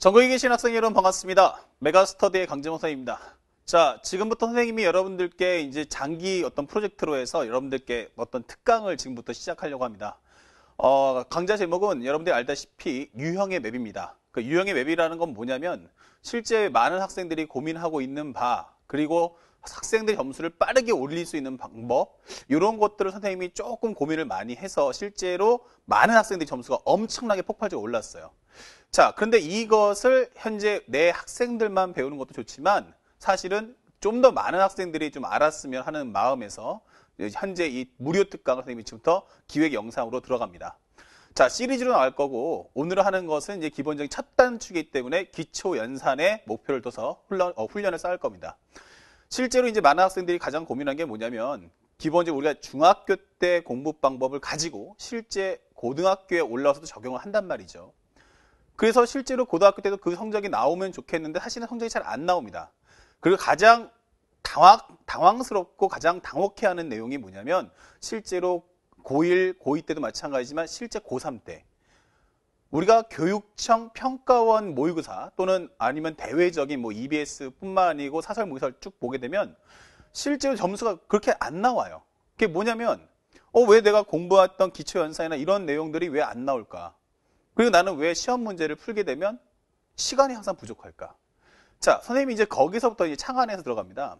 전국에 계신 학생 여러분 반갑습니다. 메가스터디의 강재원 선생입니다. 자, 지금부터 선생님이 여러분들께 이제 장기 어떤 프로젝트로 해서 여러분들께 어떤 특강을 지금부터 시작하려고 합니다. 어, 강좌 제목은 여러분들이 알다시피 유형의 맵입니다. 그 유형의 맵이라는 건 뭐냐면 실제 많은 학생들이 고민하고 있는 바 그리고 학생들 점수를 빠르게 올릴 수 있는 방법 이런 것들을 선생님이 조금 고민을 많이 해서 실제로 많은 학생들이 점수가 엄청나게 폭발적으로 올랐어요. 자, 그런데 이것을 현재 내 학생들만 배우는 것도 좋지만 사실은 좀 더 많은 학생들이 좀 알았으면 하는 마음에서 현재 이 무료 특강을 선생님이 지금부터 기획 영상으로 들어갑니다. 자, 시리즈로 나올 거고 오늘 하는 것은 이제 기본적인 첫 단추기 이 때문에 기초 연산의 목표를 둬서 훈련, 어, 훈련을 쌓을 겁니다. 실제로 이제 많은 학생들이 가장 고민한 게 뭐냐면 기본적으로 우리가 중학교 때 공부 방법을 가지고 실제 고등학교에 올라와서도 적용을 한단 말이죠. 그래서 실제로 고등학교 때도 그 성적이 나오면 좋겠는데 사실은 성적이 잘 안 나옵니다. 그리고 가장 당황, 당황스럽고 가장 당혹해하는 내용이 뭐냐면 실제로 고1, 고2 때도 마찬가지지만 실제 고3 때 우리가 교육청 평가원 모의고사 또는 아니면 대외적인 뭐 EBS뿐만 아니고 사설 모의사를 고쭉 보게 되면 실제로 점수가 그렇게 안 나와요. 그게 뭐냐면 어 왜 내가 공부했던 기초 연산이나 이런 내용들이 왜 안 나올까? 그리고 나는 왜 시험 문제를 풀게 되면 시간이 항상 부족할까? 자, 선생님이 이제 거기서부터 이제 창안에서 들어갑니다.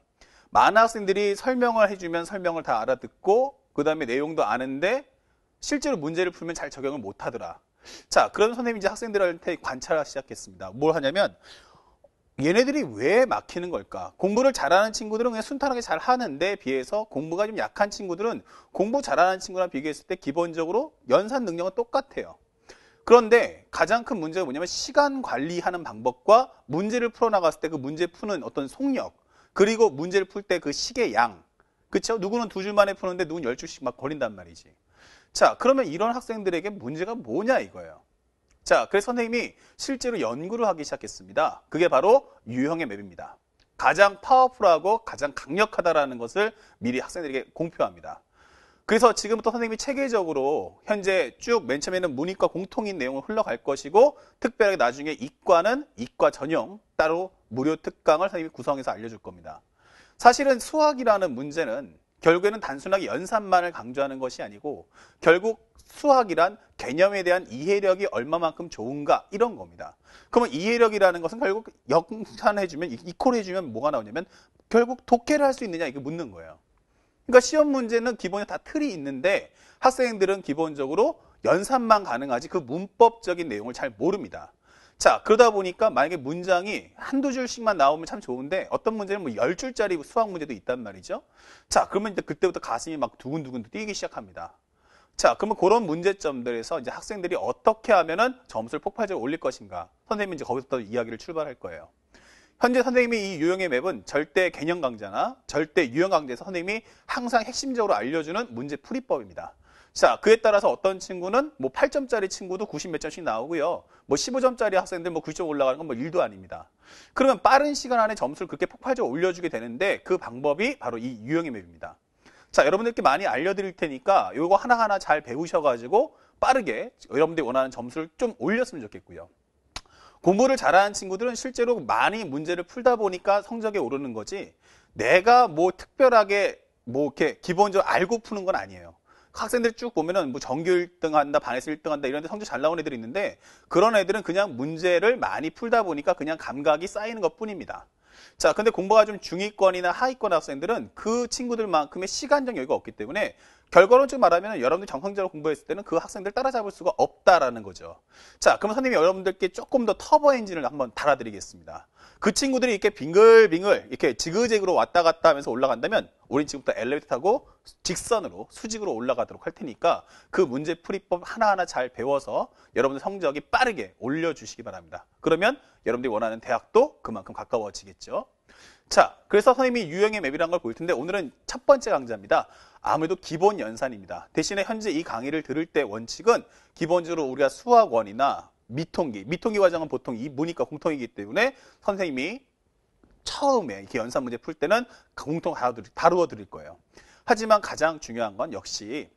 많은 학생들이 설명을 해주면 설명을 다 알아듣고 그 다음에 내용도 아는데 실제로 문제를 풀면 잘 적용을 못하더라. 자, 그런 선생님이 이제 학생들한테 관찰을 시작했습니다. 뭘 하냐면 얘네들이 왜 막히는 걸까? 공부를 잘하는 친구들은 그냥 순탄하게 잘 하는데 비해서 공부가 좀 약한 친구들은 공부 잘하는 친구랑 비교했을 때 기본적으로 연산 능력은 똑같아요. 그런데 가장 큰 문제가 뭐냐면 시간 관리하는 방법과 문제를 풀어나갔을 때 그 문제 푸는 어떤 속력 그리고 문제를 풀 때 그 시계 양 그렇죠? 누구는 두 줄만에 푸는데 누군 열 줄씩 막 걸린단 말이지. 자 그러면 이런 학생들에게 문제가 뭐냐 이거예요. 자 그래서 선생님이 실제로 연구를 하기 시작했습니다. 그게 바로 유형의 맵입니다. 가장 파워풀하고 가장 강력하다라는 것을 미리 학생들에게 공표합니다. 그래서 지금부터 선생님이 체계적으로 현재 쭉 맨 처음에는 문이과 공통인 내용을 흘러갈 것이고 특별하게 나중에 이과는 이과 전형 따로 무료 특강을 선생님이 구성해서 알려줄 겁니다. 사실은 수학이라는 문제는 결국에는 단순하게 연산만을 강조하는 것이 아니고 결국 수학이란 개념에 대한 이해력이 얼마만큼 좋은가 이런 겁니다. 그러면 이해력이라는 것은 결국 역산해주면 이퀄해주면 뭐가 나오냐면 결국 독해를 할 수 있느냐 이게 묻는 거예요. 그러니까 시험 문제는 기본에 다 틀이 있는데 학생들은 기본적으로 연산만 가능하지 그 문법적인 내용을 잘 모릅니다. 자, 그러다 보니까 만약에 문장이 한두 줄씩만 나오면 참 좋은데 어떤 문제는 뭐 열줄짜리 수학 문제도 있단 말이죠. 자, 그러면 이제 그때부터 가슴이 막 두근두근 뛰기 시작합니다. 자, 그러면 그런 문제점들에서 이제 학생들이 어떻게 하면은 점수를 폭발적으로 올릴 것인가. 선생님이 이제 거기서부터 이야기를 출발할 거예요. 현재 선생님이 이 유형의 맵은 절대 개념 강좌나 절대 유형 강좌에서 선생님이 항상 핵심적으로 알려주는 문제 풀이법입니다. 자, 그에 따라서 어떤 친구는 뭐 8점짜리 친구도 90 몇 점씩 나오고요. 뭐 15점짜리 학생들 뭐 9점 0 올라가는 건 뭐 일도 아닙니다. 그러면 빠른 시간 안에 점수를 그렇게 폭발적으로 올려주게 되는데 그 방법이 바로 이 유형의 맵입니다. 자, 여러분들께 많이 알려드릴 테니까 이거 하나하나 잘 배우셔가지고 빠르게 여러분들이 원하는 점수를 좀 올렸으면 좋겠고요. 공부를 잘하는 친구들은 실제로 많이 문제를 풀다 보니까 성적이 오르는 거지 내가 뭐 특별하게 뭐 이렇게 기본적으로 알고 푸는 건 아니에요. 학생들 쭉 보면은 뭐 전교 1등 한다, 반에서 1등 한다 이런 데 성적 잘 나온 애들이 있는데 그런 애들은 그냥 문제를 많이 풀다 보니까 그냥 감각이 쌓이는 것 뿐입니다. 자, 근데 공부가 좀 중위권이나 하위권 학생들은 그 친구들만큼의 시간적 여유가 없기 때문에 결과론적으로 말하면 여러분들이 정상적으로 공부했을 때는 그 학생들 따라잡을 수가 없다라는 거죠. 자, 그러면 선생님이 여러분들께 조금 더 터보 엔진을 한번 달아드리겠습니다. 그 친구들이 이렇게 빙글빙글 이렇게 지그재그로 왔다 갔다 하면서 올라간다면 우린 지금부터 엘리베이터 타고 직선으로 수직으로 올라가도록 할 테니까 그 문제 풀이법 하나하나 잘 배워서 여러분들 성적이 빠르게 올려주시기 바랍니다. 그러면 여러분들이 원하는 대학도 그만큼 가까워지겠죠. 자, 그래서 선생님이 유형의 맵이라는 걸 볼 텐데 오늘은 첫 번째 강좌입니다. 아무래도 기본 연산입니다. 대신에 현재 이 강의를 들을 때 원칙은 기본적으로 우리가 수학원이나 미통기, 미통기 과정은 보통 이 무니까 공통이기 때문에 선생님이 처음에 이렇게 연산 문제 풀 때는 그 공통 다루어 드릴 거예요. 하지만 가장 중요한 건 역시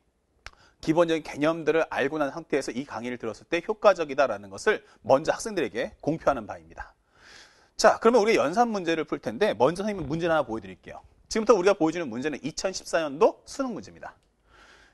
기본적인 개념들을 알고 난 상태에서 이 강의를 들었을 때 효과적이다라는 것을 먼저 학생들에게 공표하는 바입니다. 자, 그러면 우리 연산 문제를 풀 텐데 먼저 선생님 문제 하나 보여드릴게요. 지금부터 우리가 보여주는 문제는 2014년도 수능 문제입니다.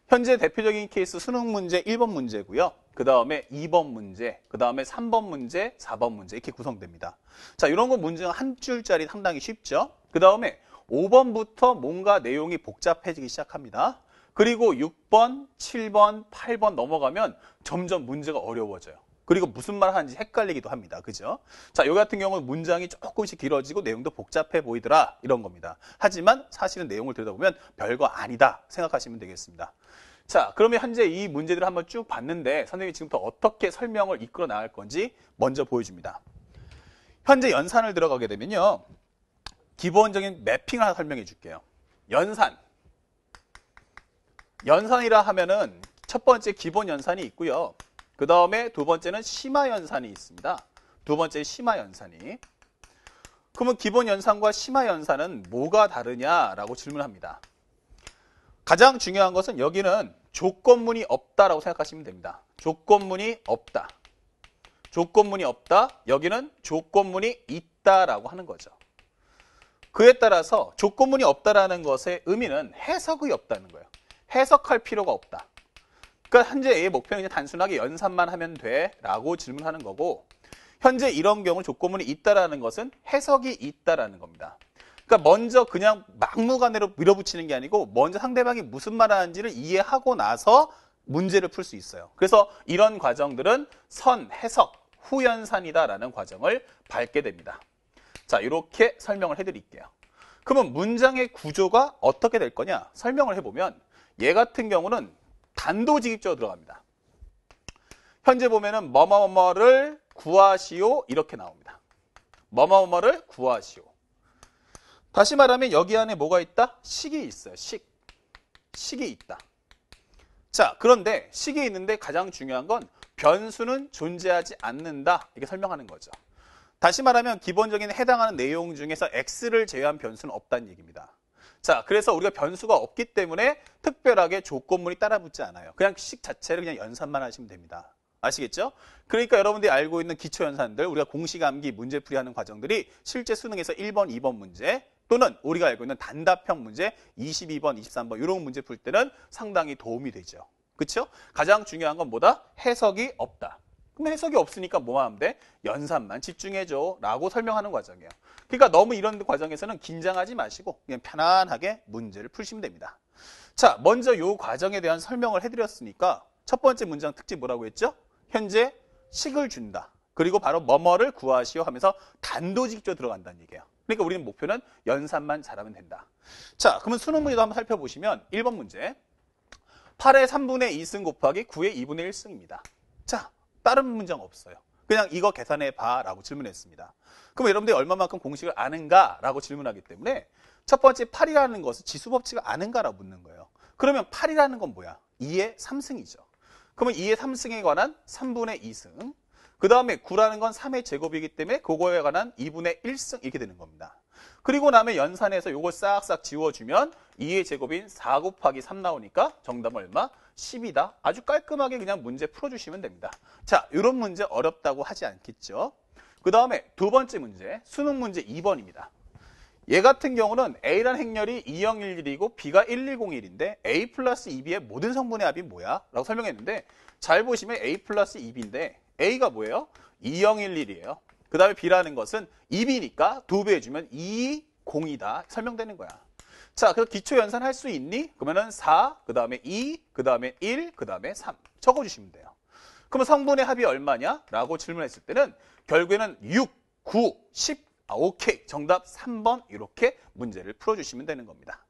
현재 대표적인 케이스 수능 문제 1번 문제고요. 그 다음에 2번 문제, 그 다음에 3번 문제, 4번 문제 이렇게 구성됩니다. 자, 이런 건 문제는 한 줄짜리 상당히 쉽죠. 그 다음에 5번부터 뭔가 내용이 복잡해지기 시작합니다. 그리고 6번, 7번, 8번 넘어가면 점점 문제가 어려워져요. 그리고 무슨 말 하는지 헷갈리기도 합니다. 그죠? 자, 요 같은 경우는 문장이 조금씩 길어지고 내용도 복잡해 보이더라. 이런 겁니다. 하지만 사실은 내용을 들여다보면 별거 아니다. 생각하시면 되겠습니다. 자, 그러면 현재 이 문제들을 한번 쭉 봤는데 선생님이 지금부터 어떻게 설명을 이끌어 나갈 건지 먼저 보여줍니다. 현재 연산을 들어가게 되면요. 기본적인 매핑을 하나 설명해 줄게요. 연산. 연산이라 하면은 첫 번째 기본 연산이 있고요. 그 다음에 두 번째는 심화연산이 있습니다. 두 번째 심화연산이. 그러면 기본 연산과 심화연산은 뭐가 다르냐라고 질문합니다. 가장 중요한 것은 여기는 조건문이 없다라고 생각하시면 됩니다. 조건문이 없다. 조건문이 없다. 여기는 조건문이 있다라고 하는 거죠. 그에 따라서 조건문이 없다라는 것의 의미는 해석이 없다는 거예요. 해석할 필요가 없다. 그러니까 현재 A의 목표는 그냥 단순하게 연산만 하면 돼 라고 질문하는 거고 현재 이런 경우 조건문이 있다라는 것은 해석이 있다라는 겁니다. 그러니까 먼저 그냥 막무가내로 밀어붙이는 게 아니고 먼저 상대방이 무슨 말 하는지를 이해하고 나서 문제를 풀 수 있어요. 그래서 이런 과정들은 선, 해석, 후연산이다라는 과정을 밟게 됩니다. 자, 이렇게 설명을 해드릴게요. 그러면 문장의 구조가 어떻게 될 거냐? 설명을 해보면 얘 같은 경우는 단도직입적으로 들어갑니다. 현재 보면은 뭐뭐뭐를 구하시오 이렇게 나옵니다. 뭐뭐뭐를 구하시오. 다시 말하면 여기 안에 뭐가 있다? 식이 있어요. 식. 식이 있다. 자, 그런데 식이 있는데 가장 중요한 건 변수는 존재하지 않는다. 이렇게 설명하는 거죠. 다시 말하면 기본적인 해당하는 내용 중에서 x를 제외한 변수는 없다는 얘기입니다. 자, 그래서 우리가 변수가 없기 때문에 특별하게 조건문이 따라붙지 않아요. 그냥 식 자체를 그냥 연산만 하시면 됩니다. 아시겠죠? 그러니까 여러분들이 알고 있는 기초연산들, 우리가 공식 암기 문제풀이 하는 과정들이 실제 수능에서 1번, 2번 문제, 또는 우리가 알고 있는 단답형 문제 22번, 23번 이런 문제 풀 때는 상당히 도움이 되죠. 그렇죠? 가장 중요한 건 뭐다? 해석이 없다. 그럼 해석이 없으니까 뭐만 하면 돼? 연산만 집중해줘 라고 설명하는 과정이에요. 그러니까 너무 이런 과정에서는 긴장하지 마시고 그냥 편안하게 문제를 풀시면 됩니다. 자, 먼저 이 과정에 대한 설명을 해드렸으니까 첫 번째 문장 특집 뭐라고 했죠? 현재 식을 준다. 그리고 바로 뭐뭐를 구하시오 하면서 단도직조 들어간다는 얘기예요. 그러니까 우리는 목표는 연산만 잘하면 된다. 자, 그러면 수능 문제도 한번 살펴보시면 1번 문제. 8의 3분의 2승 곱하기 9의 2분의 1승입니다. 자, 다른 문장 없어요. 그냥 이거 계산해 봐라고 질문했습니다. 그럼 여러분들이 얼마만큼 공식을 아는가라고 질문하기 때문에 첫 번째 8이라는 것은 지수 법칙을 아는가라고 묻는 거예요. 그러면 8이라는 건 뭐야? 2의 3승이죠. 그러면 2의 3승에 관한 3분의 2승. 그 다음에 9라는 건 3의 제곱이기 때문에 그거에 관한 2분의 1승 이렇게 되는 겁니다. 그리고 남의 연산해서 요걸 싹싹 지워주면 2의 제곱인 4 곱하기 3 나오니까 정답 얼마? 10이다. 아주 깔끔하게 그냥 문제 풀어주시면 됩니다. 자, 이런 문제 어렵다고 하지 않겠죠? 그 다음에 두 번째 문제, 수능 문제 2번입니다. 얘 같은 경우는 a 란 행렬이 2011이고 B가 1 2 0 1인데 A 플러스 2B의 모든 성분의 합이 뭐야? 라고 설명했는데 잘 보시면 A 플러스 2B인데 A가 뭐예요? 2011이에요. 그 다음에 B라는 것은 2B니까 2배 해주면 2, 0이다. 설명되는 거야. 자, 그래서 기초연산 할 수 있니? 그러면은 4, 그 다음에 2, 그 다음에 1, 그 다음에 3. 적어주시면 돼요. 그러면 성분의 합이 얼마냐? 라고 질문했을 때는 결국에는 6, 9, 10, 아, 오케이. 정답 3번 이렇게 문제를 풀어주시면 되는 겁니다.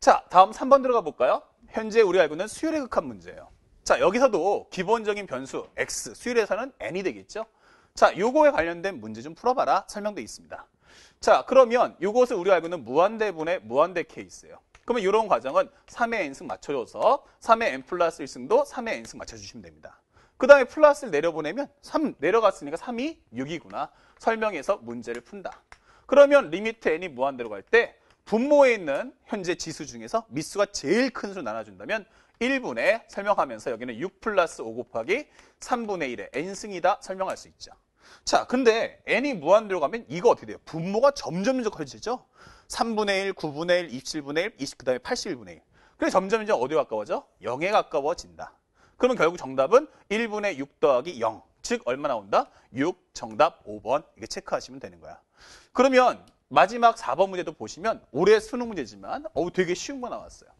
자, 다음 3번 들어가 볼까요? 현재 우리 알고 있는 수율의 극한 문제예요. 자, 여기서도 기본적인 변수 x, 수율에서는 n이 되겠죠? 자, 요거에 관련된 문제 좀 풀어봐라 설명돼 있습니다. 자, 그러면 요것을 우리가 알고 있는 무한대분의 무한대 케이스예요. 그러면 이런 과정은 3의 n승 맞춰줘서 3의 n 플러스 1승도 3의 n승 맞춰주시면 됩니다. 그 다음에 플러스를 내려보내면 3 내려갔으니까 3이 6이구나. 설명해서 문제를 푼다. 그러면 리미트 n이 무한대로 갈 때 분모에 있는 현재 지수 중에서 미수가 제일 큰 수로 나눠준다면 1분의 설명하면서 여기는 6 플러스 5 곱하기 3분의 1의 n승이다 설명할 수 있죠. 자, 근데 n이 무한대로 가면 이거 어떻게 돼요? 분모가 점점 이 커지죠? 3분의 1, 9분의 1, 27분의 1, 20, 그 다음에 81분의 1. 그래서 점점 이 어디에 가까워져? 0에 가까워진다. 그러면 결국 정답은 1분의 6 더하기 0. 즉, 얼마 나온다? 6, 정답 5번. 이게 체크하시면 되는 거야. 그러면 마지막 4번 문제도 보시면 올해 수능 문제지만 어우 되게 쉬운 거 나왔어요.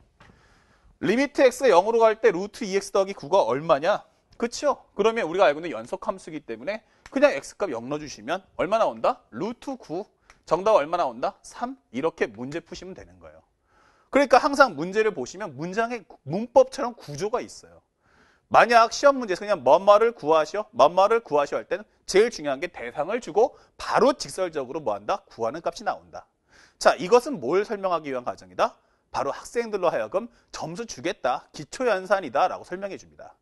리미트 x가 0으로 갈 때 루트 2x 더하기 9가 얼마냐? 그렇죠? 그러면 우리가 알고 있는 연속함수이기 때문에 그냥 x값 0 넣어주시면 얼마 나온다? 루트 9. 정답 얼마 나온다? 3. 이렇게 문제 푸시면 되는 거예요. 그러니까 항상 문제를 보시면 문장의 문법처럼 구조가 있어요. 만약 시험 문제에서 그냥 뭔 말을 구하시오, 뭔 말을 구하시오 할 때는 제일 중요한 게 대상을 주고 바로 직설적으로 뭐한다? 구하는 값이 나온다. 자, 이것은 뭘 설명하기 위한 과정이다? 바로 학생들로 하여금 점수 주겠다, 기초연산이다 라고 설명해 줍니다.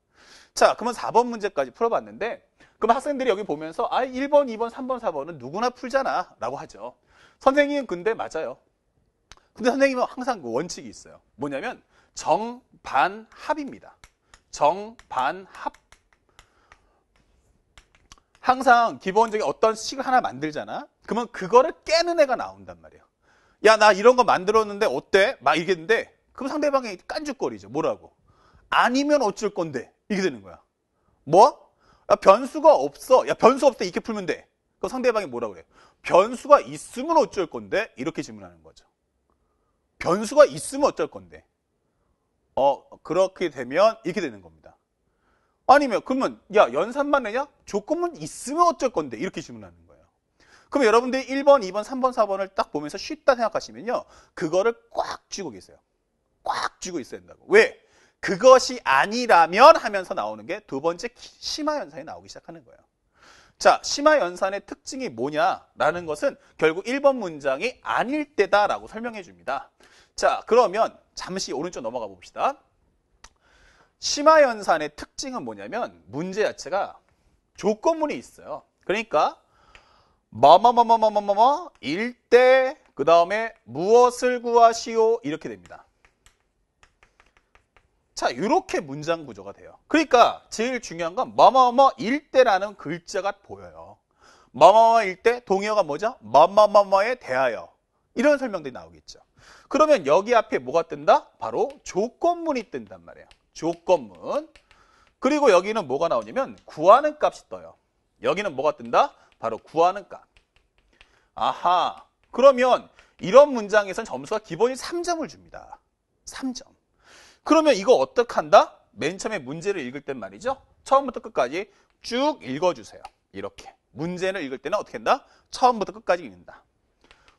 자, 그러면 4번 문제까지 풀어봤는데 그럼 학생들이 여기 보면서 아 1번, 2번, 3번, 4번은 누구나 풀잖아 라고 하죠. 선생님은 근데 맞아요. 근데 선생님은 항상 그 원칙이 있어요. 뭐냐면 정, 반, 합입니다. 정, 반, 합. 항상 기본적인 어떤 식을 하나 만들잖아. 그러면 그거를 깨는 애가 나온단 말이에요. 야, 나 이런 거 만들었는데 어때? 막이러는데 그럼 상대방이 깐죽거리죠. 뭐라고? 아니면 어쩔 건데? 이게 되는 거야. 뭐? 야, 변수가 없어. 야, 변수 없다. 이렇게 풀면 돼. 그럼 상대방이 뭐라 그래요? 변수가 있으면 어쩔 건데? 이렇게 질문하는 거죠. 변수가 있으면 어쩔 건데? 어, 그렇게 되면 이렇게 되는 겁니다. 아니면, 그러면, 야, 연산만 내냐? 조건은 있으면 어쩔 건데? 이렇게 질문하는 거예요. 그럼 여러분들이 1번, 2번, 3번, 4번을 딱 보면서 쉽다 생각하시면요. 그거를 꽉 쥐고 계세요. 꽉 쥐고 있어야 된다고. 왜? 그것이 아니라면 하면서 나오는 게 두 번째 심화 현상이 나오기 시작하는 거예요. 자, 심화 연산의 특징이 뭐냐라는 것은 결국 1번 문장이 아닐 때다라고 설명해 줍니다. 자, 그러면 잠시 오른쪽 넘어가 봅시다. 심화 연산의 특징은 뭐냐면 문제 자체가 조건문이 있어요. 그러니까 뭐뭐뭐뭐뭐뭐뭐 일대 그다음에 무엇을 구하시오 이렇게 됩니다. 자, 이렇게 문장 구조가 돼요. 그러니까 제일 중요한 건 뭐뭐뭐 일대라는 글자가 보여요. 뭐뭐뭐 일대 동의어가 뭐죠? 뭐뭐뭐뭐에 대하여 이런 설명들이 나오겠죠. 그러면 여기 앞에 뭐가 뜬다? 바로 조건문이 뜬단 말이에요. 조건문. 그리고 여기는 뭐가 나오냐면 구하는 값이 떠요. 여기는 뭐가 뜬다? 바로 구하는 값. 아하. 그러면 이런 문장에선 점수가 기본이 3점을 줍니다. 3점. 그러면 이거 어떡 한다? 맨 처음에 문제를 읽을 땐 말이죠. 처음부터 끝까지 쭉 읽어주세요. 이렇게. 문제를 읽을 때는 어떻게 한다? 처음부터 끝까지 읽는다.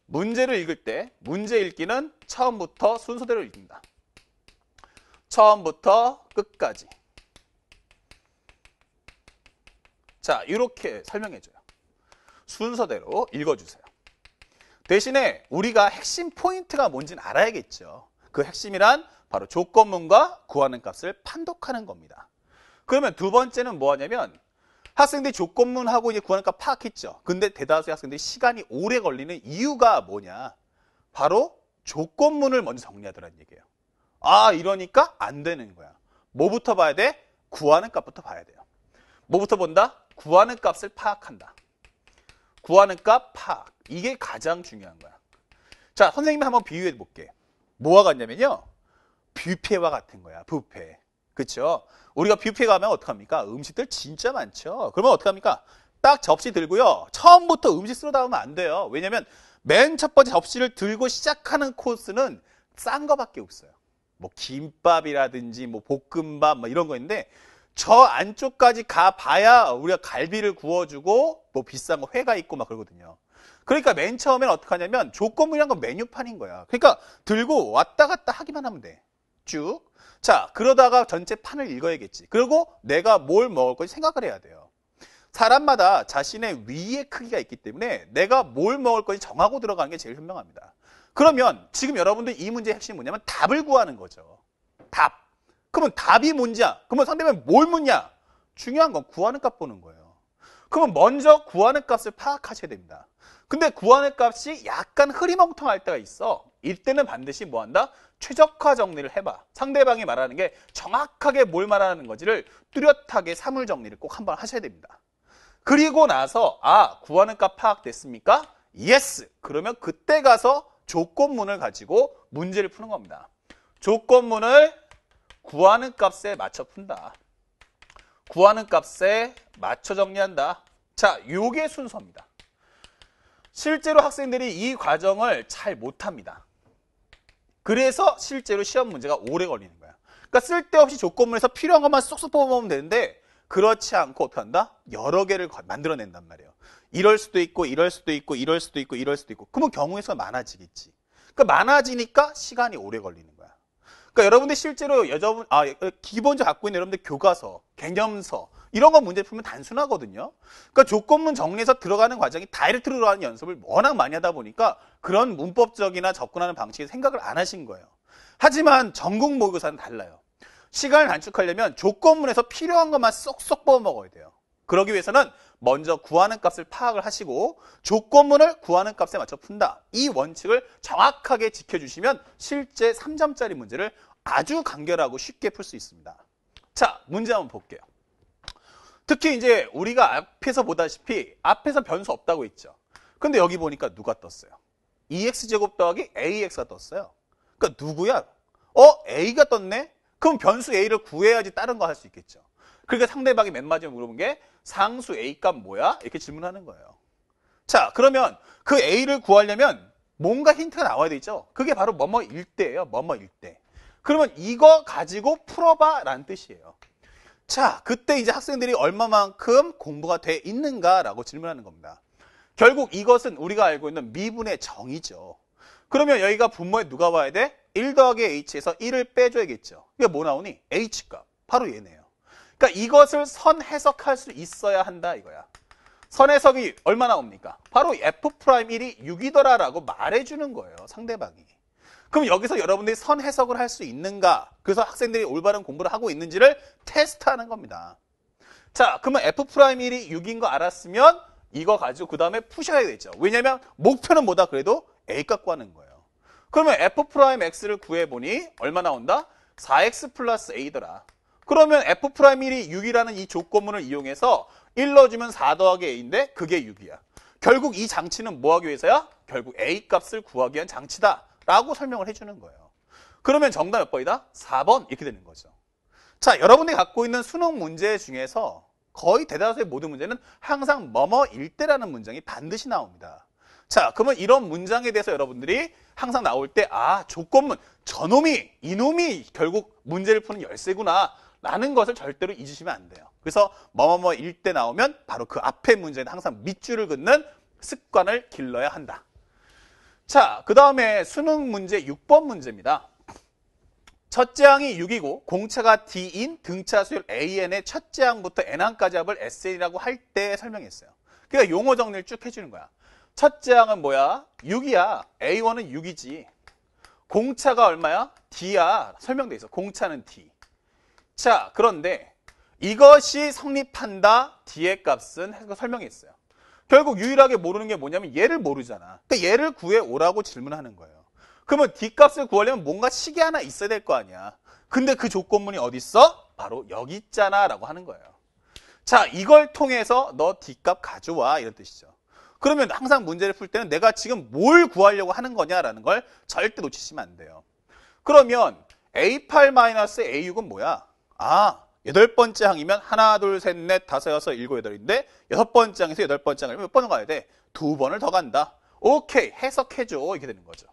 문제를 읽을 때 문제 읽기는 처음부터 순서대로 읽는다. 처음부터 끝까지. 자, 이렇게 설명해줘요. 순서대로 읽어주세요. 대신에 우리가 핵심 포인트가 뭔지는 알아야겠죠. 그 핵심이란 바로 조건문과 구하는 값을 판독하는 겁니다. 그러면 두 번째는 뭐하냐면 학생들이 조건문하고 이제 구하는 값 파악했죠. 근데 대다수의 학생들이 시간이 오래 걸리는 이유가 뭐냐? 바로 조건문을 먼저 정리하더라는 얘기예요. 아 이러니까 안 되는 거야. 뭐부터 봐야 돼? 구하는 값부터 봐야 돼요. 뭐부터 본다? 구하는 값을 파악한다. 구하는 값 파악. 이게 가장 중요한 거야. 자, 선생님이 한번 비유해 볼게. 뭐가 같냐면요. 뷔페와 같은 거야. 뷔페. 그렇죠? 우리가 뷔페 가면 어떡합니까? 음식들 진짜 많죠. 그러면 어떡합니까? 딱 접시 들고요. 처음부터 음식 쓰러 다으면안 돼요. 왜냐면 맨 첫 번째 접시를 들고 시작하는 코스는 싼 거밖에 없어요. 뭐 김밥이라든지 뭐 볶음밥 뭐 이런 거 있는데 저 안쪽까지 가 봐야 우리가 갈비를 구워주고 뭐 비싼 거 회가 있고 막 그러거든요. 그러니까 맨 처음엔 어떡 하냐면 조건물이란 건 메뉴판인 거야. 그러니까 들고 왔다 갔다 하기만 하면 돼. 쭉. 자, 그러다가 전체 판을 읽어야겠지. 그리고 내가 뭘 먹을 건지 생각을 해야 돼요. 사람마다 자신의 위의 크기가 있기 때문에 내가 뭘 먹을 건지 정하고 들어가는 게 제일 현명합니다. 그러면 지금 여러분들 이 문제의 핵심이 뭐냐면 답을 구하는 거죠. 답. 그러면 답이 뭔지야? 그러면 상대방이 뭘 묻냐? 중요한 건 구하는 값 보는 거예요. 그러면 먼저 구하는 값을 파악하셔야 됩니다. 근데 구하는 값이 약간 흐리멍텅할 때가 있어. 이때는 반드시 뭐 한다? 최적화 정리를 해봐. 상대방이 말하는 게 정확하게 뭘 말하는 건지를 뚜렷하게 사물 정리를 꼭 한번 하셔야 됩니다. 그리고 나서 아 구하는 값 파악됐습니까? 예스. 그러면 그때 가서 조건문을 가지고 문제를 푸는 겁니다. 조건문을 구하는 값에 맞춰 푼다. 구하는 값에 맞춰 정리한다. 자, 요게 순서입니다. 실제로 학생들이 이 과정을 잘 못합니다. 그래서 실제로 시험 문제가 오래 걸리는 거야 그러니까 쓸데없이 조건문에서 필요한 것만 쏙쏙 뽑아보면 되는데 그렇지 않고 어떻게 한다? 여러 개를 만들어낸단 말이에요. 이럴 수도 있고 이럴 수도 있고 이럴 수도 있고 이럴 수도 있고 그러면 경우의 수가 많아지겠지. 그러니까 많아지니까 시간이 오래 걸리는 거야. 그러니까 여러분들 실제로 여자분 아 기본적으로 갖고 있는 여러분들 교과서, 개념서 이런 건 문제 풀면 단순하거든요. 그러니까 조건문 정리해서 들어가는 과정이 다이렉트로 들어가는 연습을 워낙 많이 하다 보니까 그런 문법적이나 접근하는 방식에 생각을 안 하신 거예요. 하지만 전국 모의고사는 달라요. 시간을 단축하려면 조건문에서 필요한 것만 쏙쏙 뽑아먹어야 돼요. 그러기 위해서는 먼저 구하는 값을 파악을 하시고 조건문을 구하는 값에 맞춰 푼다. 이 원칙을 정확하게 지켜주시면 실제 3점짜리 문제를 아주 간결하고 쉽게 풀 수 있습니다. 자, 문제 한번 볼게요. 특히 이제 우리가 앞에서 보다시피 앞에서 변수 없다고 했죠. 근데 여기 보니까 누가 떴어요? EX제곱 더하기 AX가 떴어요. 그러니까 누구야? 어? A가 떴네? 그럼 변수 A를 구해야지 다른 거 할 수 있겠죠. 그러니까 상대방이 맨 마지막에 물어본 게 상수 A값 뭐야? 이렇게 질문하는 거예요. 자, 그러면 그 A를 구하려면 뭔가 힌트가 나와야 되죠. 그게 바로 뭐뭐일 대예요 뭐뭐일 대 그러면 이거 가지고 풀어봐 라는 뜻이에요. 자, 그때 이제 학생들이 얼마만큼 공부가 돼 있는가라고 질문하는 겁니다. 결국 이것은 우리가 알고 있는 미분의 정의죠 그러면 여기가 분모에 누가 와야 돼? 1 더하기 h에서 1을 빼줘야겠죠. 이게 뭐 나오니? h값. 바로 얘네요. 그러니까 이것을 선 해석할 수 있어야 한다 이거야. 선 해석이 얼마나 옵니까? 바로 f'1이 6이더라라고 말해주는 거예요. 상대방이. 그럼 여기서 여러분들이 선 해석을 할 수 있는가? 그래서 학생들이 올바른 공부를 하고 있는지를 테스트하는 겁니다. 자, 그러면 F'1이 프라임 6인 거 알았으면 이거 가지고 그 다음에 푸셔야 되죠. 왜냐면 하 목표는 뭐다 그래도 A 값고 하는 거예요. 그러면 F'X를 프라임 구해보니 얼마 나온다? 4X 플러스 A더라. 그러면 F'1이 프라임 6이라는 이 조건문을 이용해서 1 넣어주면 4 더하기 A인데 그게 6이야. 결국 이 장치는 뭐 하기 위해서야? 결국 A 값을 구하기 위한 장치다. 라고 설명을 해주는 거예요. 그러면 정답 몇 번이다? 4번 이렇게 되는 거죠. 자, 여러분이 갖고 있는 수능 문제 중에서 거의 대다수의 모든 문제는 항상 뭐뭐일 때라는 문장이 반드시 나옵니다. 자, 그러면 이런 문장에 대해서 여러분들이 항상 나올 때, 아, 조건문, 저놈이, 이놈이 결국 문제를 푸는 열쇠구나. 라는 것을 절대로 잊으시면 안 돼요. 그래서 뭐뭐뭐일 때 나오면 바로 그 앞에 문제는 항상 밑줄을 긋는 습관을 길러야 한다. 자, 그 다음에 수능 문제 6번 문제입니다. 첫째 항이 6이고 공차가 D인 등차 수열 AN의 첫째 항부터 N항까지 합을 SN이라고 할 때 설명했어요. 그러니까 용어 정리를 쭉 해주는 거야. 첫째 항은 뭐야? 6이야. A1은 6이지. 공차가 얼마야? D야. 설명돼 있어. 공차는 D. 자, 그런데 이것이 성립한다. D의 값은 설명했어요. 결국 유일하게 모르는 게 뭐냐면 얘를 모르잖아. 그러니까 얘를 구해오라고 질문하는 거예요. 그러면 뒷값을 구하려면 뭔가 시계 하나 있어야 될 거 아니야. 근데 그 조건문이 어디 있어? 바로 여기 있잖아 라고 하는 거예요. 자 이걸 통해서 너뒷값 가져와 이런 뜻이죠. 그러면 항상 문제를 풀 때는 내가 지금 뭘 구하려고 하는 거냐라는 걸 절대 놓치시면 안 돼요. 그러면 A8-A6은 뭐야? 아, 여덟 번째 항이면 하나, 둘, 셋, 넷, 다섯, 여섯, 일곱, 여덟인데 여섯 번째 항에서 여덟 번째 항을 몇 번을 가야 돼? 두 번을 더 간다. 오케이, 해석해줘. 이렇게 되는 거죠.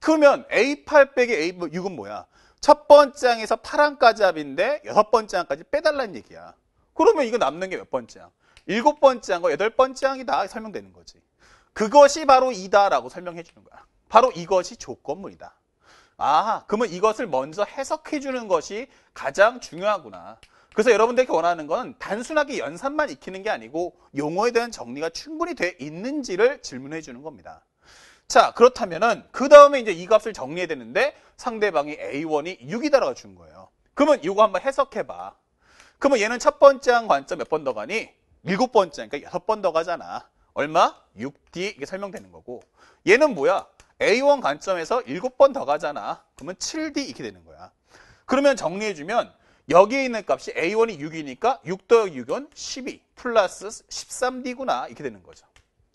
그러면 A8 빼기 A6은 뭐야? 첫 번째 항에서 8항까지 합인데 여섯 번째 항까지 빼달라는 얘기야. 그러면 이거 남는 게 몇 번째 항? 일곱 번째 항과 여덟 번째 항이다. 설명되는 거지. 그것이 바로 이다라고 설명해 주는 거야. 바로 이것이 조건문이다. 아, 그러면 이것을 먼저 해석해 주는 것이 가장 중요하구나. 그래서 여러분들께 원하는 건 단순하게 연산만 익히는 게 아니고 용어에 대한 정리가 충분히 돼 있는지를 질문해 주는 겁니다. 자, 그렇다면은 그 다음에 이제 이 값을 정리해야 되는데 상대방이 A1이 6이다라고 준 거예요. 그러면 이거 한번 해석해 봐. 그러면 얘는 첫 번째 한 관점 몇 번 더 가니? 일곱 번째, 그러니까 여섯 번 더 가잖아. 얼마? 6D 이게 설명되는 거고 얘는 뭐야? A1 관점에서 일곱 번 더 가잖아. 그러면 7D 이렇게 되는 거야. 그러면 정리해주면 여기에 있는 값이 A1이 6이니까 6 더하기 6은 12 플러스 13D구나 이렇게 되는 거죠.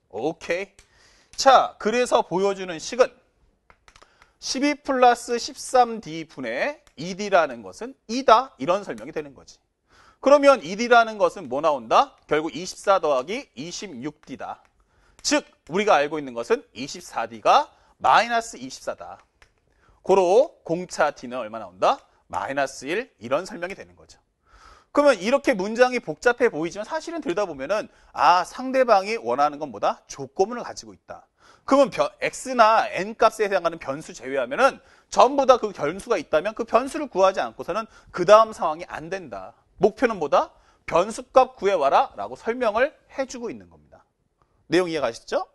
오케이. 자, 그래서 보여주는 식은 12 플러스 13D 분의 2D라는 것은 2다 이런 설명이 되는 거지. 그러면 2D라는 것은 뭐 나온다? 결국 24 더하기 26D다. 즉 우리가 알고 있는 것은 24D가 마이너스 24다. 고로 공차 D는 얼마 나온다? 마이너스 1 이런 설명이 되는 거죠. 그러면 이렇게 문장이 복잡해 보이지만 사실은 들여다보면 은아 상대방이 원하는 것보다 조건문을 가지고 있다. 그러면 x나 n 값에 해당하는 변수 제외하면 은 전부 다 그 변수가 있다면 그 변수를 구하지 않고서는 그 다음 상황이 안 된다. 목표는 뭐다? 변수값 구해와라 라고 설명을 해주고 있는 겁니다. 내용 이해 가시죠?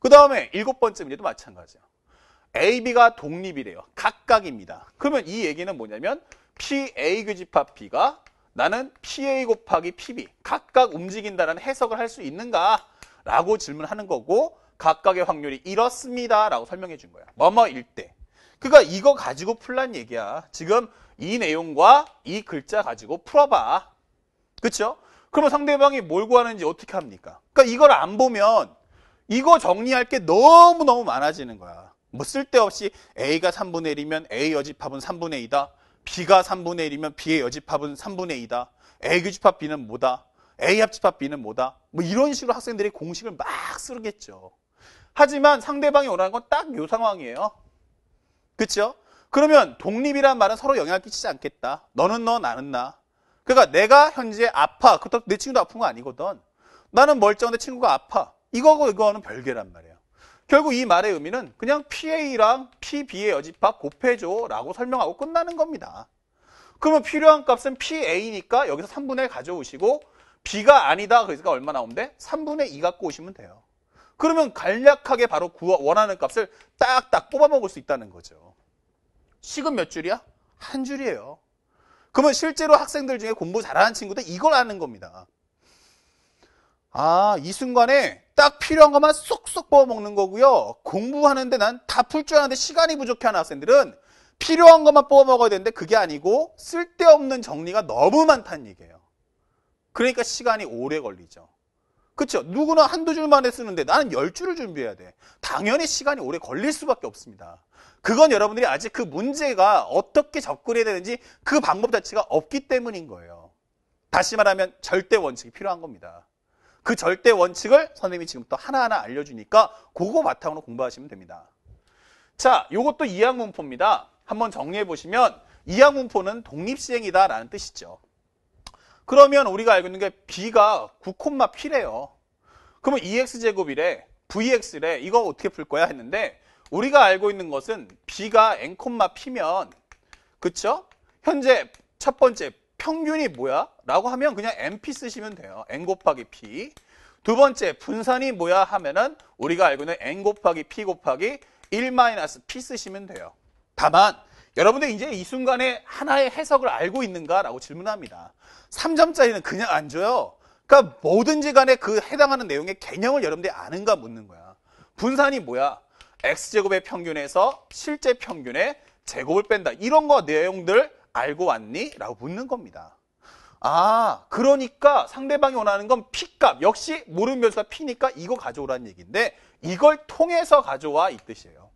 그 다음에 일곱 번째 문제도 마찬가지예요. AB가 독립이래요. 각각입니다. 그러면 이 얘기는 뭐냐면 PA 규집합 B가 나는 PA 곱하기 PB 각각 움직인다는 해석을 할 수 있는가? 라고 질문하는 거고 각각의 확률이 이렇습니다. 라고 설명해 준 거야. 뭐뭐일 때. 그러니까 이거 가지고 풀란 얘기야. 지금 이 내용과 이 글자 가지고 풀어봐. 그렇죠? 그러면 상대방이 뭘 구하는지 어떻게 합니까? 그러니까 이걸 안 보면 이거 정리할 게 너무너무 많아지는 거야. 뭐 쓸데없이 A가 3분의 1이면 A 여집합은 3분의 2다. B가 3분의 1이면 B의 여집합은 3분의 2다. A 교집합 B는 뭐다. A 합집합 B는 뭐다. 뭐 이런 식으로 학생들이 공식을 막 쓰겠죠. 하지만 상대방이 원하는 건 딱 이 상황이에요. 그렇죠? 그러면 독립이란 말은 서로 영향을 끼치지 않겠다. 너는 너, 나는 나. 그러니까 내가 현재 아파. 그렇다고 내 친구도 아픈 거 아니거든. 나는 멀쩡한데 친구가 아파. 이거고 이거는 별개란 말이야. 결국 이 말의 의미는 그냥 PA랑 PB의 여집합 곱해줘라고 설명하고 끝나는 겁니다. 그러면 필요한 값은 PA니까 여기서 3분의 1 가져오시고 B가 아니다 그러니까 얼마 나오는데 3분의 2 갖고 오시면 돼요. 그러면 간략하게 바로 원하는 값을 딱딱 뽑아 먹을 수 있다는 거죠. 식은 몇 줄이야? 한 줄이에요. 그러면 실제로 학생들 중에 공부 잘하는 친구들 이걸 아는 겁니다. 아, 이 순간에 딱 필요한 것만 쏙쏙 뽑아 먹는 거고요. 공부하는데 난 다 풀 줄 아는데 시간이 부족해 하는 학생들은 필요한 것만 뽑아 먹어야 되는데 그게 아니고 쓸데없는 정리가 너무 많다는 얘기예요. 그러니까 시간이 오래 걸리죠. 그렇죠? 누구나 한두 줄만에 쓰는데 나는 열 줄을 준비해야 돼. 당연히 시간이 오래 걸릴 수밖에 없습니다. 그건 여러분들이 아직 그 문제가 어떻게 접근해야 되는지 그 방법 자체가 없기 때문인 거예요. 다시 말하면 절대 원칙이 필요한 겁니다. 그 절대 원칙을 선생님이 지금부터 하나하나 알려주니까 그거 바탕으로 공부하시면 됩니다. 자, 이것도 이항문포입니다. 한번 정리해 보시면 이항문포는 독립시행이다 라는 뜻이죠. 그러면 우리가 알고 있는 게 b가 9,p래요. 그러면 ex제곱이래, vx래, 이거 어떻게 풀 거야 했는데 우리가 알고 있는 것은 b가 n, p면 그쵸? 현재 첫 번째 평균이 뭐야? 라고 하면 그냥 NP 쓰시면 돼요. N 곱하기 P. 두 번째, 분산이 뭐야? 하면은 우리가 알고 있는 N 곱하기 P 곱하기 1-P 쓰시면 돼요. 다만, 여러분들 이제 이 순간에 하나의 해석을 알고 있는가? 라고 질문합니다. 3점짜리는 그냥 안 줘요. 그러니까 뭐든지 간에 그 해당하는 내용의 개념을 여러분들이 아는가 묻는 거야. 분산이 뭐야? X제곱의 평균에서 실제 평균의 제곱을 뺀다. 이런 거 내용들 알고 왔니? 라고 묻는 겁니다. 아, 그러니까 상대방이 원하는 건 P값. 역시 모르는 변수가 P니까 이거 가져오라는 얘기인데 이걸 통해서 가져와 이 뜻이에요.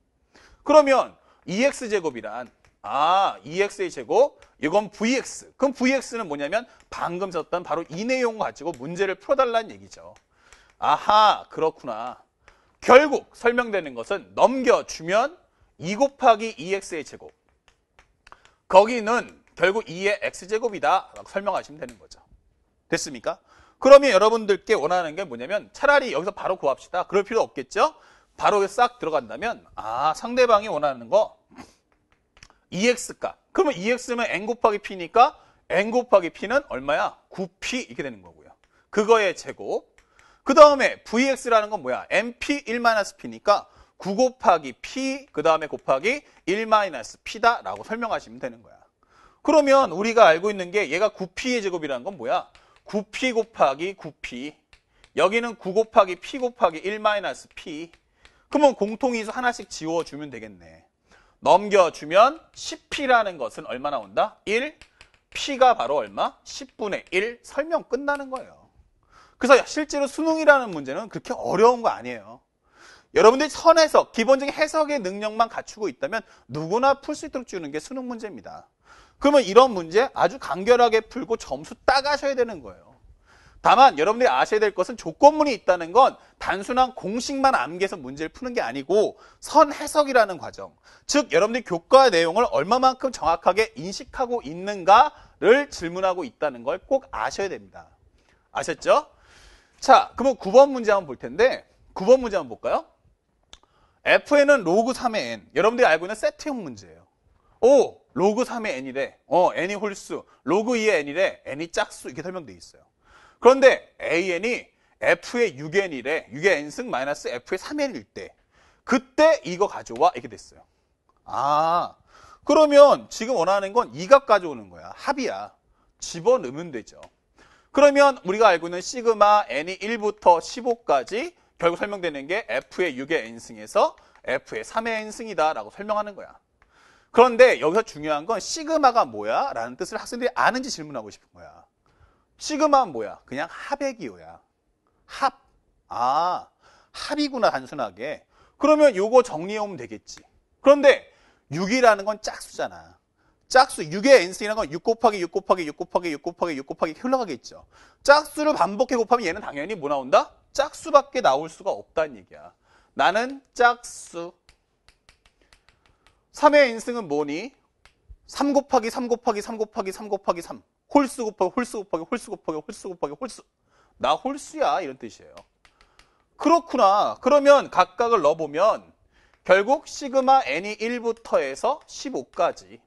그러면 EX제곱이란 아, EX의 제곱, 이건 VX. 그럼 VX는 뭐냐면 방금 썼던 바로 이 내용 가지고 문제를 풀어달라는 얘기죠. 아하, 그렇구나. 결국 설명되는 것은 넘겨주면 2 e 곱하기 EX의 제곱. 거기는 결국 2의 x제곱이다 라고 설명하시면 되는 거죠. 됐습니까? 그러면 여러분들께 원하는 게 뭐냐면 차라리 여기서 바로 구합시다. 그럴 필요 없겠죠? 바로 싹 들어간다면 아 상대방이 원하는 거 2x값. 그러면 2x면 n 곱하기 p니까 n 곱하기 p는 얼마야? 9p 이렇게 되는 거고요. 그거의 제곱. 그 다음에 vx라는 건 뭐야? np 1-p니까 9 곱하기 p 그 다음에 곱하기 1 마이너스 p다 라고 설명하시면 되는 거야. 그러면 우리가 알고 있는 게 얘가 9p의 제곱이라는 건 뭐야? 9p 곱하기 9p 여기는 9 곱하기 p 곱하기 1 마이너스 p 그러면 공통이수 하나씩 지워주면 되겠네. 넘겨주면 10p라는 것은 얼마 나온다? 1, p가 바로 얼마? 10분의 1 설명 끝나는 거예요. 그래서 실제로 수능이라는 문제는 그렇게 어려운 거 아니에요. 여러분들이 선에서 기본적인 해석의 능력만 갖추고 있다면 누구나 풀 수 있도록 주는 게 수능 문제입니다. 그러면 이런 문제 아주 간결하게 풀고 점수 따가셔야 되는 거예요. 다만 여러분들이 아셔야 될 것은 조건문이 있다는 건 단순한 공식만 암기해서 문제를 푸는 게 아니고 선 해석이라는 과정. 즉 여러분들이 교과 내용을 얼마만큼 정확하게 인식하고 있는가를 질문하고 있다는 걸 꼭 아셔야 됩니다. 아셨죠? 자, 그러면 9번 문제 한번 볼 텐데 9번 문제 한번 볼까요? fn은 로그 3의 n. 여러분들이 알고 있는 세트형 문제예요. 오, 로그 3의 n이래. 어, n이 홀수. 로그 2의 n이래. n이 짝수. 이렇게 설명되어 있어요. 그런데 an이 f의 6n이래. 6의 n승 마이너스 f의 3n일 때. 그때 이거 가져와. 이렇게 됐어요. 아, 그러면 지금 원하는 건 이 값 가져오는 거야. 합이야. 집어넣으면 되죠. 그러면 우리가 알고 있는 시그마 n이 1부터 15까지 결국 설명되는 게 F의 6의 n승에서 F의 3의 n승이다라고 설명하는 거야. 그런데 여기서 중요한 건 시그마가 뭐야? 라는 뜻을 학생들이 아는지 질문하고 싶은 거야. 시그마는 뭐야? 그냥 합의 기호야. 합. 아, 합이구나, 단순하게. 그러면 요거 정리해오면 되겠지. 그런데 6이라는 건 짝수잖아. 짝수 6의 n승이라는 건 6 곱하기 6 곱하기 6 곱하기 6 곱하기 6 곱하기 흘러가겠죠. 짝수를 반복해 곱하면 얘는 당연히 뭐 나온다? 짝수밖에 나올 수가 없다는 얘기야. 나는 짝수. 3의 인승은 뭐니? 3 곱하기 3 곱하기 3 곱하기 3 곱하기 3. 홀수 곱하기 홀수 곱하기 홀수 곱하기 홀수 곱하기 홀수. 나 홀수야 이런 뜻이에요. 그렇구나. 그러면 각각을 넣어보면 결국 시그마 n이 1부터 해서 15까지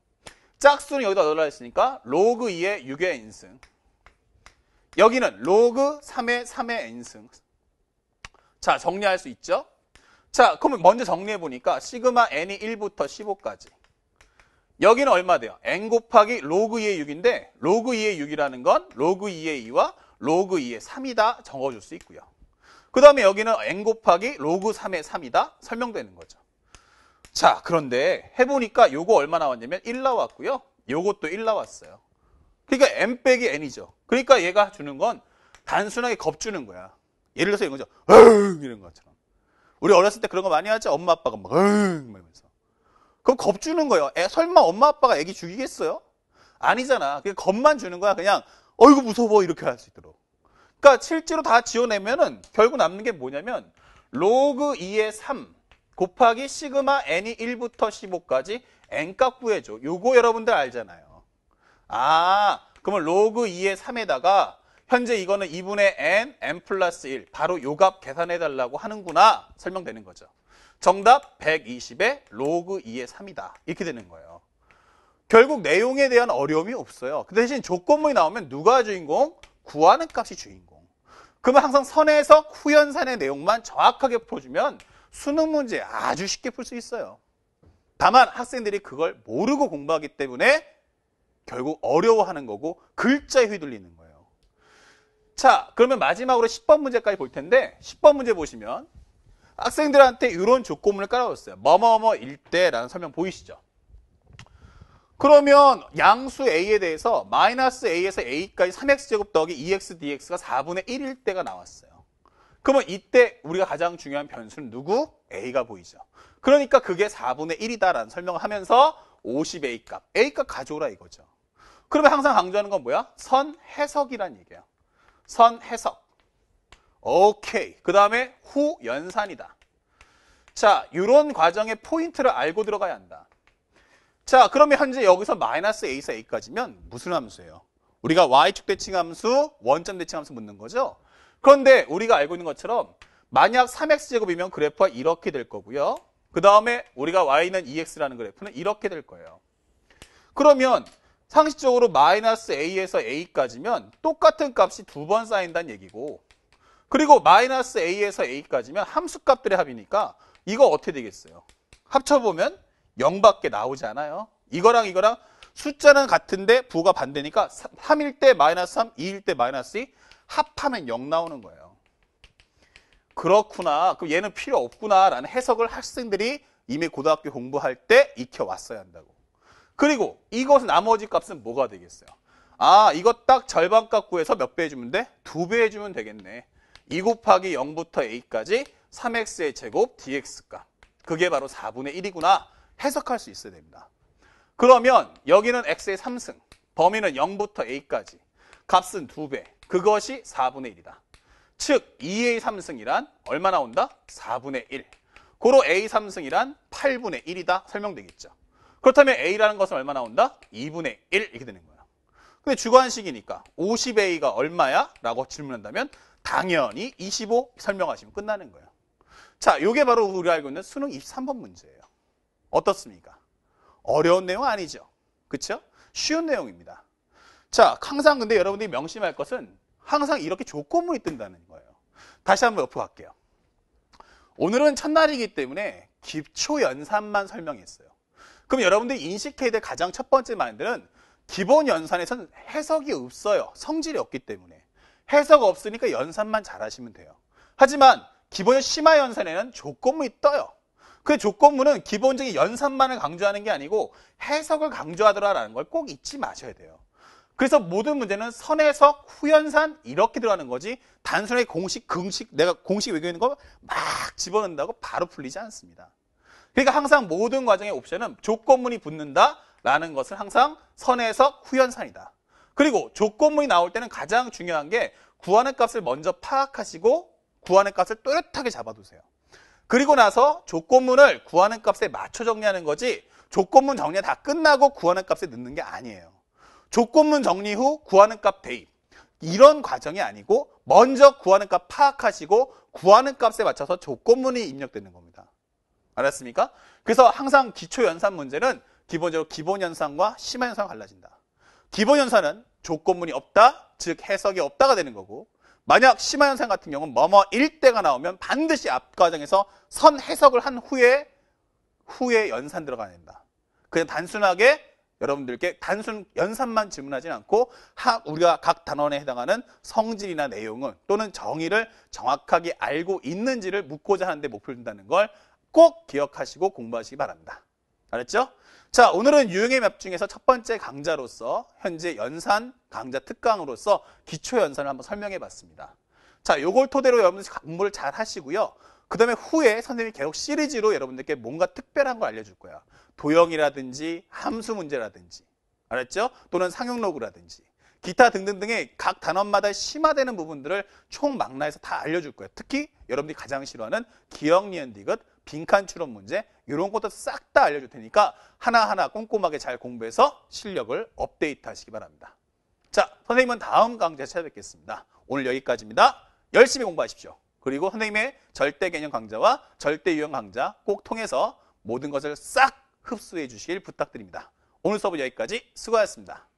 짝수는 여기다 넣어라 했으니까 로그 2의 6의 인승 여기는 로그 3의 3의 인승 자, 정리할 수 있죠? 자, 그러면 먼저 정리해 보니까 시그마 n이 1부터 15까지. 여기는 얼마 돼요? n 곱하기 로그 2의 6인데 로그 2의 6이라는 건 로그 2의 2와 로그 2의 3이다 적어줄 수 있고요. 그 다음에 여기는 n 곱하기 로그 3의 3이다 설명되는 거죠. 자, 그런데 해보니까 요거 얼마 나왔냐면 1 나왔고요. 요것도 1 나왔어요. 그러니까 n 빼기 n이죠. 그러니까 얘가 주는 건 단순하게 겁주는 거야. 예를 들어서 이거죠. 으흥 이런 것처럼. 우리 어렸을 때 그런 거 많이 하죠? 엄마 아빠가 막 어흥! 이러면서. 그럼 겁 주는 거예요. 애, 설마 엄마 아빠가 애기 죽이겠어요? 아니잖아. 그냥 겁만 주는 거야. 그냥 어이구 무서워 이렇게 할 수 있도록. 그러니까 실제로 다 지워내면은 결국 남는 게 뭐냐면 로그 2의 3 곱하기 시그마 n이 1부터 15까지 n값 구해줘. 요거 여러분들 알잖아요. 아, 그러면 로그 2의 3에다가 현재 이거는 2분의 n, n 플러스 1 바로 요 값 계산해달라고 하는구나 설명되는 거죠. 정답 120의 로그 2의 3이다. 이렇게 되는 거예요. 결국 내용에 대한 어려움이 없어요. 그 대신 조건문이 나오면 누가 주인공? 구하는 값이 주인공. 그러면 항상 선에서 후연산의 내용만 정확하게 풀어주면 수능 문제 아주 쉽게 풀 수 있어요. 다만 학생들이 그걸 모르고 공부하기 때문에 결국 어려워하는 거고 글자에 휘둘리는 거예요. 자, 그러면 마지막으로 10번 문제까지 볼 텐데 10번 문제 보시면 학생들한테 이런 조건문을 깔아줬어요. 뭐뭐뭐 일대라는 설명 보이시죠? 그러면 양수 a에 대해서 마이너스 a에서 a까지 3x제곱 더하기 e x dx가 4분의 1일 때가 나왔어요. 그러면 이때 우리가 가장 중요한 변수는 누구? a가 보이죠. 그러니까 그게 4분의 1이다라는 설명을 하면서 50a 값, a 값 가져오라 이거죠. 그러면 항상 강조하는 건 뭐야? 선 해석이란 얘기야. 선해석. 오케이. 그 다음에 후연산이다. 자, 이런 과정의 포인트를 알고 들어가야 한다. 자, 그러면 현재 여기서 마이너스 A에서 A까지면 무슨 함수예요? 우리가 Y축 대칭 함수, 원점 대칭 함수 묻는 거죠? 그런데 우리가 알고 있는 것처럼 만약 3x제곱이면 그래프가 이렇게 될 거고요. 그 다음에 우리가 y는 e x 라는 그래프는 이렇게 될 거예요. 그러면 상식적으로 마이너스 a에서 a까지면 똑같은 값이 두 번 쌓인다는 얘기고 그리고 마이너스 a에서 a까지면 함수값들의 합이니까 이거 어떻게 되겠어요? 합쳐보면 0밖에 나오지 않아요. 이거랑 이거랑 숫자는 같은데 부가 반대니까 3일 때 마이너스 3, 2일 때 마이너스 2 합하면 0 나오는 거예요. 그렇구나. 그럼 얘는 필요 없구나라는 해석을 학생들이 이미 고등학교 공부할 때 익혀왔어야 한다고. 그리고 이것 나머지 값은 뭐가 되겠어요? 아, 이것 딱 절반값 구해서 몇 배 해주면 돼? 두 배 해주면 되겠네. 2 곱하기 0부터 a까지 3x의 제곱 dx값. 그게 바로 4분의 1이구나. 해석할 수 있어야 됩니다. 그러면 여기는 x의 3승, 범위는 0부터 a까지, 값은 2배, 그것이 4분의 1이다. 즉2의 3승이란 얼마 나온다? 4분의 1. 고로 a 3승이란 8분의 1이다 설명되겠죠. 그렇다면 A라는 것은 얼마 나온다? 2분의 1 이렇게 되는 거예요. 근데 주관식이니까 50A가 얼마야? 라고 질문한다면 당연히 25 설명하시면 끝나는 거예요. 자, 이게 바로 우리가 알고 있는 수능 23번 문제예요. 어떻습니까? 어려운 내용 아니죠. 그렇죠? 쉬운 내용입니다. 자, 항상 근데 여러분들이 명심할 것은 항상 이렇게 조건문이 뜬다는 거예요. 다시 한번 엎어갈게요. 오늘은 첫날이기 때문에 기초 연산만 설명했어요. 그럼 여러분들이 인식해야 될 가장 첫 번째 마인드는 기본 연산에선 해석이 없어요. 성질이 없기 때문에. 해석 없으니까 연산만 잘하시면 돼요. 하지만 기본 의 심화 연산에는 조건문이 떠요. 그 조건문은 기본적인 연산만을 강조하는 게 아니고 해석을 강조하더라라는 걸 꼭 잊지 마셔야 돼요. 그래서 모든 문제는 선해석, 후연산 이렇게 들어가는 거지 단순하게 공식, 금식 내가 공식 외교있는거막 집어넣는다고 바로 풀리지 않습니다. 그러니까 항상 모든 과정의 옵션은 조건문이 붙는다라는 것을 항상 선에서 후연산이다. 그리고 조건문이 나올 때는 가장 중요한 게 구하는 값을 먼저 파악하시고 구하는 값을 또렷하게 잡아두세요. 그리고 나서 조건문을 구하는 값에 맞춰 정리하는 거지 조건문 정리 다 끝나고 구하는 값에 넣는 게 아니에요. 조건문 정리 후 구하는 값 대입. 이런 과정이 아니고 먼저 구하는 값 파악하시고 구하는 값에 맞춰서 조건문이 입력되는 겁니다. 알았습니까? 그래서 항상 기초연산 문제는 기본적으로 기본연산과 심화연산과 갈라진다. 기본연산은 조건문이 없다, 즉 해석이 없다가 되는 거고 만약 심화연산 같은 경우는 뭐뭐 1대가 나오면 반드시 앞 과정에서 선 해석을 한 후에 후에 연산 들어가야 된다. 그냥 단순하게 여러분들께 단순 연산만 질문하지 않고 하, 우리가 각 단원에 해당하는 성질이나 내용은 또는 정의를 정확하게 알고 있는지를 묻고자 하는데 목표를 둔다는 걸꼭 기억하시고 공부하시기 바랍니다. 알았죠? 자, 오늘은 유형의 맵 중에서 첫 번째 강좌로서 현재 연산 강좌 특강으로서 기초 연산을 한번 설명해 봤습니다. 자, 요걸 토대로 여러분들 공부를 잘 하시고요. 그 다음에 후에 선생님이 계속 시리즈로 여러분들께 뭔가 특별한 걸 알려줄 거야. 도형이라든지 함수 문제라든지. 알았죠? 또는 상용로그라든지. 기타 등등등의 각 단원마다 심화되는 부분들을 총망라해서 다 알려줄 거예요. 특히 여러분들이 가장 싫어하는 기억 니은 디귿 빈칸 추론 문제 이런 것도 싹 다 알려줄 테니까 하나하나 꼼꼼하게 잘 공부해서 실력을 업데이트 하시기 바랍니다. 자, 선생님은 다음 강좌에 찾아뵙겠습니다. 오늘 여기까지입니다. 열심히 공부하십시오. 그리고 선생님의 절대 개념 강좌와 절대 유형 강좌 꼭 통해서 모든 것을 싹 흡수해 주시길 부탁드립니다. 오늘 수업은 여기까지 수고하셨습니다.